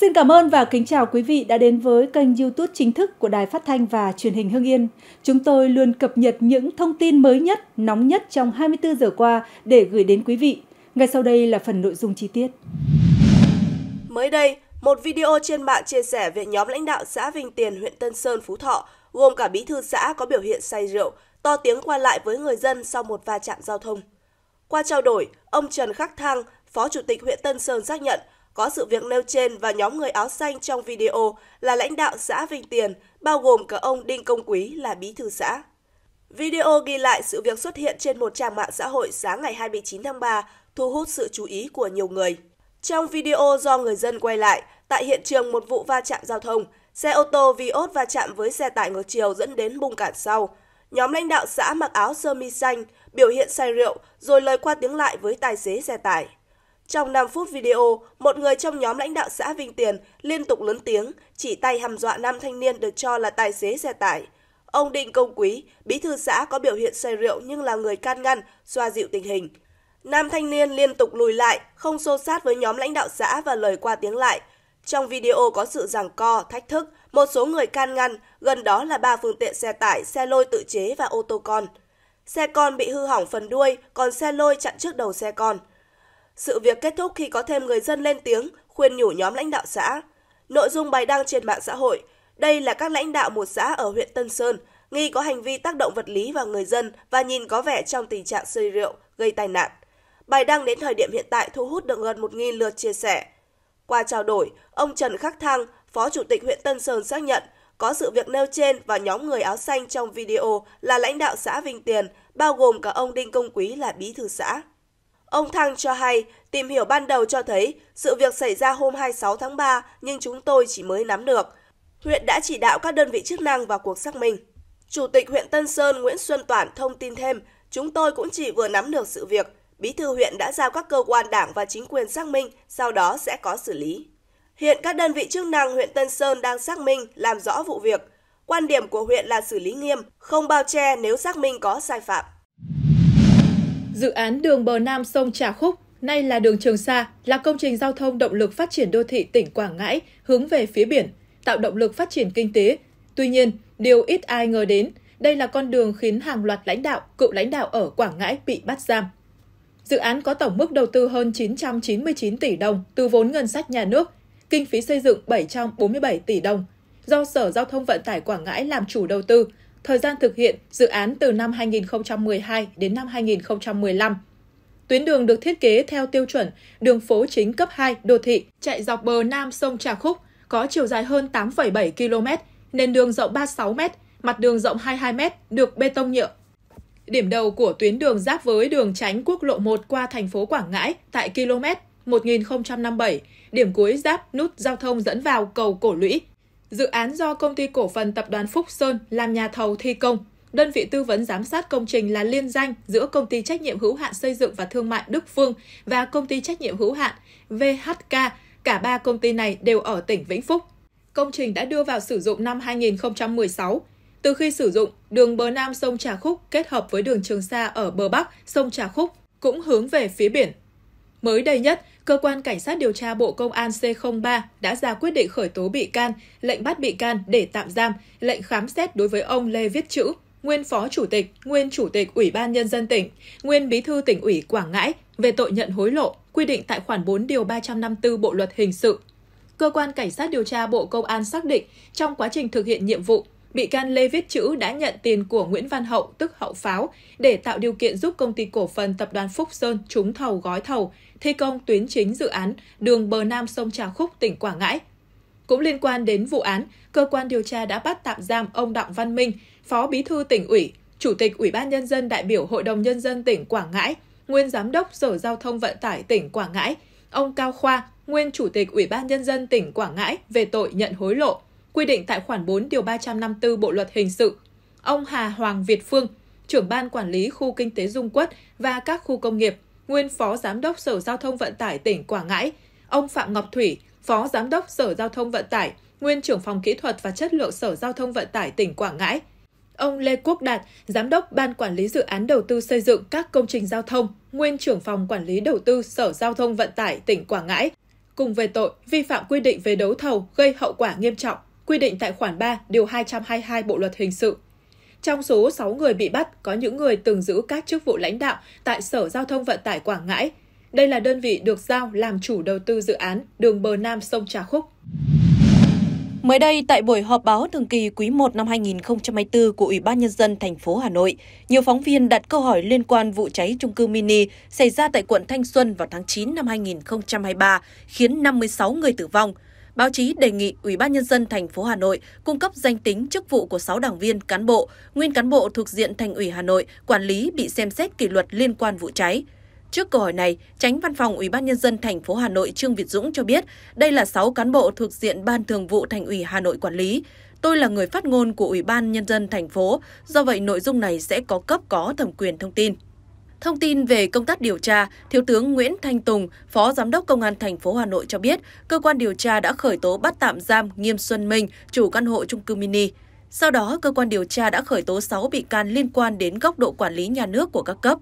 Xin cảm ơn và kính chào quý vị đã đến với kênh YouTube chính thức của Đài Phát thanh và Truyền hình Hưng Yên. Chúng tôi luôn cập nhật những thông tin mới nhất, nóng nhất trong 24 giờ qua để gửi đến quý vị. Ngay sau đây là phần nội dung chi tiết. Mới đây, một video trên mạng chia sẻ về nhóm lãnh đạo xã Vinh Tiền, huyện Tân Sơn, Phú Thọ, gồm cả bí thư xã có biểu hiện say rượu, to tiếng qua lại với người dân sau một va chạm giao thông. Qua trao đổi, ông Trần Khắc Thăng, Phó Chủ tịch huyện Tân Sơn xác nhận – có sự việc nêu trên và nhóm người áo xanh trong video là lãnh đạo xã Vinh Tiền, bao gồm cả ông Đinh Công Quý là bí thư xã. Video ghi lại sự việc xuất hiện trên một trang mạng xã hội sáng ngày 29 tháng 3, thu hút sự chú ý của nhiều người. Trong video do người dân quay lại, tại hiện trường một vụ va chạm giao thông, xe ô tô vi Vios va chạm với xe tải ngược chiều dẫn đến bung cản sau. Nhóm lãnh đạo xã mặc áo sơ mi xanh, biểu hiện say rượu, rồi lời qua tiếng lại với tài xế xe tải. Trong 5 phút video, một người trong nhóm lãnh đạo xã Vinh Tiền liên tục lớn tiếng, chỉ tay hăm dọa nam thanh niên được cho là tài xế xe tải. Ông Định Công Quý, bí thư xã có biểu hiện say rượu nhưng là người can ngăn, xoa dịu tình hình. Nam thanh niên liên tục lùi lại, không xô sát với nhóm lãnh đạo xã và lời qua tiếng lại. Trong video có sự giằng co, thách thức, một số người can ngăn, gần đó là ba phương tiện xe tải, xe lôi tự chế và ô tô con. Xe con bị hư hỏng phần đuôi, còn xe lôi chặn trước đầu xe con. Sự việc kết thúc khi có thêm người dân lên tiếng khuyên nhủ nhóm lãnh đạo xã. Nội dung bài đăng trên mạng xã hội, đây là các lãnh đạo một xã ở huyện Tân Sơn nghi có hành vi tác động vật lý vào người dân và nhìn có vẻ trong tình trạng say rượu gây tai nạn. Bài đăng đến thời điểm hiện tại thu hút được gần 1.000 lượt chia sẻ. Qua trao đổi, ông Trần Khắc Thăng, Phó Chủ tịch huyện Tân Sơn xác nhận có sự việc nêu trên và nhóm người áo xanh trong video là lãnh đạo xã Vinh Tiền, bao gồm cả ông Đinh Công Quý là bí thư xã. Ông Thăng cho hay, tìm hiểu ban đầu cho thấy sự việc xảy ra hôm 26 tháng 3 nhưng chúng tôi chỉ mới nắm được. Huyện đã chỉ đạo các đơn vị chức năng vào cuộc xác minh. Chủ tịch huyện Tân Sơn Nguyễn Xuân Toản thông tin thêm, chúng tôi cũng chỉ vừa nắm được sự việc. Bí thư huyện đã giao các cơ quan đảng và chính quyền xác minh, sau đó sẽ có xử lý. Hiện các đơn vị chức năng huyện Tân Sơn đang xác minh, làm rõ vụ việc. Quan điểm của huyện là xử lý nghiêm, không bao che nếu xác minh có sai phạm. Dự án đường bờ nam sông Trà Khúc, nay là đường Trường Sa, là công trình giao thông động lực phát triển đô thị tỉnh Quảng Ngãi hướng về phía biển, tạo động lực phát triển kinh tế. Tuy nhiên, điều ít ai ngờ đến, đây là con đường khiến hàng loạt lãnh đạo, cựu lãnh đạo ở Quảng Ngãi bị bắt giam. Dự án có tổng mức đầu tư hơn 999 tỷ đồng từ vốn ngân sách nhà nước, kinh phí xây dựng 747 tỷ đồng, do Sở Giao thông Vận tải Quảng Ngãi làm chủ đầu tư, thời gian thực hiện dự án từ năm 2012 đến năm 2015. Tuyến đường được thiết kế theo tiêu chuẩn đường phố chính cấp 2 đô thị chạy dọc bờ nam sông Trà Khúc, có chiều dài hơn 8,7 km, nền đường rộng 36 m, mặt đường rộng 22 m, được bê tông nhựa. Điểm đầu của tuyến đường giáp với đường tránh quốc lộ 1 qua thành phố Quảng Ngãi tại km 1057, điểm cuối giáp nút giao thông dẫn vào cầu Cổ Lũy Dự án do công ty cổ phần tập đoàn Phúc Sơn làm nhà thầu thi công. Đơn vị tư vấn giám sát công trình là liên danh giữa công ty trách nhiệm hữu hạn xây dựng và thương mại Đức Phương và công ty trách nhiệm hữu hạn VHK. Cả ba công ty này đều ở tỉnh Vĩnh Phúc. Công trình đã đưa vào sử dụng năm 2016. Từ khi sử dụng, đường bờ nam sông Trà Khúc kết hợp với đường Trường Sa ở bờ bắc sông Trà Khúc cũng hướng về phía biển. Mới đây nhất, Cơ quan Cảnh sát điều tra Bộ Công an C03 đã ra quyết định khởi tố bị can, lệnh bắt bị can để tạm giam, lệnh khám xét đối với ông Lê Viết Chữ, nguyên Phó Chủ tịch, nguyên Chủ tịch Ủy ban Nhân dân tỉnh, nguyên Bí thư tỉnh ủy Quảng Ngãi về tội nhận hối lộ, quy định tại khoản 4 điều 354 Bộ Luật Hình sự. Cơ quan Cảnh sát điều tra Bộ Công an xác định trong quá trình thực hiện nhiệm vụ, bị can Lê Viết Chữ đã nhận tiền của Nguyễn Văn Hậu, tức Hậu Pháo, để tạo điều kiện giúp công ty cổ phần tập đoàn Phúc Sơn trúng thầu gói thầu, thi công tuyến chính dự án đường bờ nam sông Trà Khúc, tỉnh Quảng Ngãi. Cũng liên quan đến vụ án, cơ quan điều tra đã bắt tạm giam ông Đặng Văn Minh, Phó Bí thư tỉnh ủy, Chủ tịch Ủy ban Nhân dân đại biểu Hội đồng Nhân dân tỉnh Quảng Ngãi, Nguyên Giám đốc Sở Giao thông Vận tải tỉnh Quảng Ngãi, ông Cao Khoa, Nguyên Chủ tịch Ủy ban Nhân dân tỉnh Quảng Ngãi về tội nhận hối lộ – quy định tại khoản 4 điều 354 Bộ luật hình sự. Ông Hà Hoàng Việt Phương, trưởng ban quản lý khu kinh tế Dung Quất và các khu công nghiệp, nguyên phó giám đốc Sở Giao thông Vận tải tỉnh Quảng Ngãi, ông Phạm Ngọc Thủy, phó giám đốc Sở Giao thông Vận tải, nguyên trưởng phòng kỹ thuật và chất lượng Sở Giao thông Vận tải tỉnh Quảng Ngãi, ông Lê Quốc Đạt, giám đốc ban quản lý dự án đầu tư xây dựng các công trình giao thông, nguyên trưởng phòng quản lý đầu tư Sở Giao thông Vận tải tỉnh Quảng Ngãi, cùng về tội vi phạm quy định về đấu thầu gây hậu quả nghiêm trọng quy định tại khoản 3 điều 222 Bộ luật hình sự. Trong số 6 người bị bắt có những người từng giữ các chức vụ lãnh đạo tại Sở Giao thông Vận tải Quảng Ngãi. Đây là đơn vị được giao làm chủ đầu tư dự án đường bờ Nam sông Trà Khúc. Mới đây, tại buổi họp báo thường kỳ quý 1 năm 2024 của Ủy ban Nhân dân thành phố Hà Nội, nhiều phóng viên đặt câu hỏi liên quan vụ cháy trung cư mini xảy ra tại quận Thanh Xuân vào tháng 9 năm 2023, khiến 56 người tử vong báo chí đề nghị Ủy ban nhân dân thành phố Hà Nội cung cấp danh tính chức vụ của 6 đảng viên cán bộ, nguyên cán bộ thuộc diện Thành ủy Hà Nội quản lý bị xem xét kỷ luật liên quan vụ cháy. Trước câu hỏi này, Tránh Văn phòng Ủy ban nhân dân thành phố Hà Nội Trương Việt Dũng cho biết, đây là 6 cán bộ thuộc diện Ban Thường vụ Thành ủy Hà Nội quản lý. Tôi là người phát ngôn của Ủy ban nhân dân thành phố, do vậy nội dung này sẽ có cấp có thẩm quyền thông tin. Thông tin về công tác điều tra, Thiếu tướng Nguyễn Thanh Tùng, Phó Giám đốc Công an thành phố Hà Nội cho biết, cơ quan điều tra đã khởi tố bắt tạm giam Nghiêm Xuân Minh, chủ căn hộ chung cư mini. Sau đó, cơ quan điều tra đã khởi tố 6 bị can liên quan đến góc độ quản lý nhà nước của các cấp.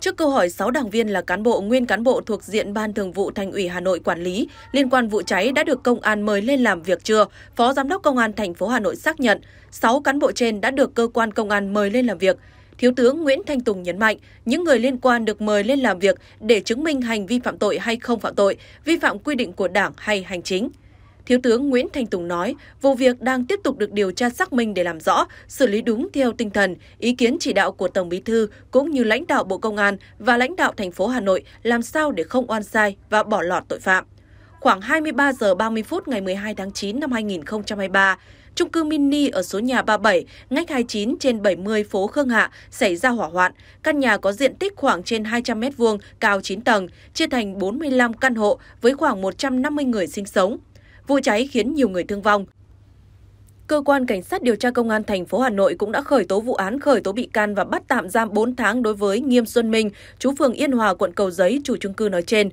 Trước câu hỏi 6 đảng viên là cán bộ, nguyên cán bộ thuộc diện Ban Thường vụ Thành ủy Hà Nội quản lý liên quan vụ cháy đã được công an mời lên làm việc chưa, Phó Giám đốc Công an thành phố Hà Nội xác nhận 6 cán bộ trên đã được cơ quan công an mời lên làm việc. Thiếu tướng Nguyễn Thanh Tùng nhấn mạnh, những người liên quan được mời lên làm việc để chứng minh hành vi phạm tội hay không phạm tội, vi phạm quy định của Đảng hay hành chính. Thiếu tướng Nguyễn Thanh Tùng nói, vụ việc đang tiếp tục được điều tra xác minh để làm rõ, xử lý đúng theo tinh thần, ý kiến chỉ đạo của Tổng Bí thư cũng như lãnh đạo Bộ Công an và lãnh đạo thành phố Hà Nội làm sao để không oan sai và bỏ lọt tội phạm. Khoảng 23 giờ 30 phút ngày 12 tháng 9 năm 2023, Trung cư mini ở số nhà 37, ngách 29 trên 70 phố Khương Hạ xảy ra hỏa hoạn. Căn nhà có diện tích khoảng trên 200 m2, cao 9 tầng, chia thành 45 căn hộ với khoảng 150 người sinh sống. Vụ cháy khiến nhiều người thương vong. Cơ quan Cảnh sát điều tra Công an thành phố Hà Nội cũng đã khởi tố vụ án, khởi tố bị can và bắt tạm giam 4 tháng đối với Nghiêm Xuân Minh, chú phường Yên Hòa, quận Cầu Giấy, chủ chung cư nói trên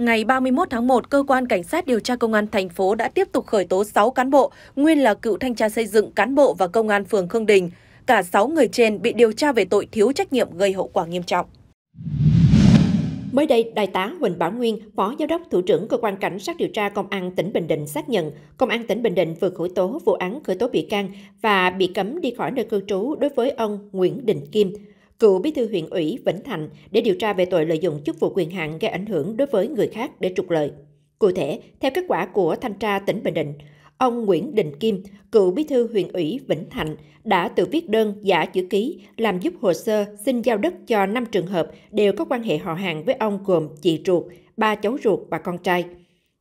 ngày 31 tháng 1, cơ quan cảnh sát điều tra công an thành phố đã tiếp tục khởi tố 6 cán bộ, nguyên là cựu thanh tra xây dựng, cán bộ và công an phường Khương Đình. Cả 6 người trên bị điều tra về tội thiếu trách nhiệm gây hậu quả nghiêm trọng. Mới đây, Đại tá Huỳnh Bảo Nguyên, Phó Giám đốc Thủ trưởng Cơ quan Cảnh sát điều tra Công an tỉnh Bình Định xác nhận, Công an tỉnh Bình Định vừa khởi tố vụ án khởi tố bị can và bị cấm đi khỏi nơi cư trú đối với ông Nguyễn Đình Kim, cựu bí thư huyện ủy Vĩnh Thạnh để điều tra về tội lợi dụng chức vụ quyền hạn gây ảnh hưởng đối với người khác để trục lợi. Cụ thể, theo kết quả của thanh tra tỉnh Bình Định, ông Nguyễn Đình Kim, cựu bí thư huyện ủy Vĩnh Thạnh, đã tự viết đơn giả chữ ký làm giúp hồ sơ xin giao đất cho 5 trường hợp đều có quan hệ họ hàng với ông gồm chị ruột, ba cháu ruột và con trai.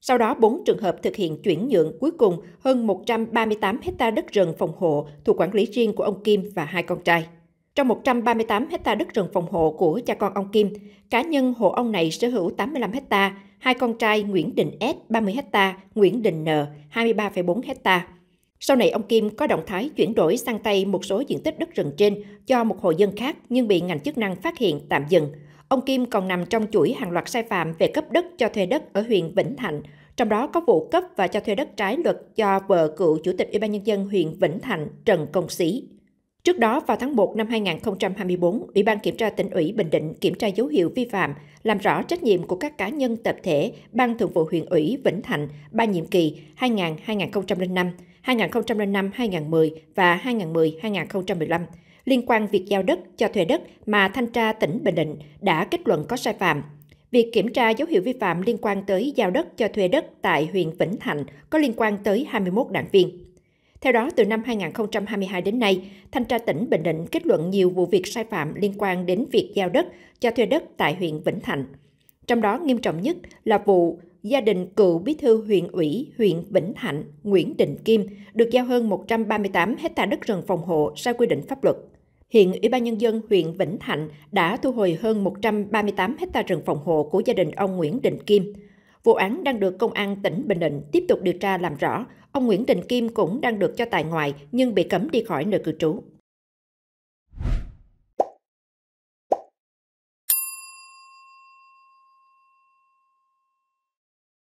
Sau đó, 4 trường hợp thực hiện chuyển nhượng cuối cùng hơn 138 hecta đất rừng phòng hộ thuộc quản lý riêng của ông Kim và hai con trai. Trong 138 hecta đất rừng phòng hộ của cha con ông Kim, cá nhân hộ ông này sở hữu 85 hecta, hai con trai Nguyễn Đình S 30 hecta, Nguyễn Đình N 23,4 hecta. Sau này ông Kim có động thái chuyển đổi sang tay một số diện tích đất rừng trên cho một hộ dân khác nhưng bị ngành chức năng phát hiện tạm dừng. Ông Kim còn nằm trong chuỗi hàng loạt sai phạm về cấp đất cho thuê đất ở huyện Vĩnh Thạnh, trong đó có vụ cấp và cho thuê đất trái luật cho vợ cựu chủ tịch Ủy ban nhân dân huyện Vĩnh Thạnh Trần Công Sĩ. Trước đó, vào tháng 1 năm 2024, Ủy ban Kiểm tra tỉnh ủy Bình Định kiểm tra dấu hiệu vi phạm, làm rõ trách nhiệm của các cá nhân tập thể Ban Thường vụ huyện ủy Vĩnh Thạnh ba nhiệm kỳ 2000-2005, 2005-2010 và 2010-2015 liên quan việc giao đất, cho thuê đất mà thanh tra tỉnh Bình Định đã kết luận có sai phạm. Việc kiểm tra dấu hiệu vi phạm liên quan tới giao đất cho thuê đất tại huyện Vĩnh Thạnh có liên quan tới 21 đảng viên. Theo đó, từ năm 2022 đến nay, Thanh tra tỉnh Bình Định kết luận nhiều vụ việc sai phạm liên quan đến việc giao đất, cho thuê đất tại huyện Vĩnh Thạnh. Trong đó nghiêm trọng nhất là vụ gia đình cựu bí thư huyện ủy huyện Vĩnh Thạnh Nguyễn Đình Kim được giao hơn 138 hecta đất rừng phòng hộ sai quy định pháp luật. Hiện Ủy ban Nhân dân huyện Vĩnh Thạnh đã thu hồi hơn 138 hecta rừng phòng hộ của gia đình ông Nguyễn Đình Kim – Vụ án đang được Công an tỉnh Bình Định tiếp tục điều tra làm rõ. Ông Nguyễn Đình Kim cũng đang được cho tại ngoại nhưng bị cấm đi khỏi nơi cư trú.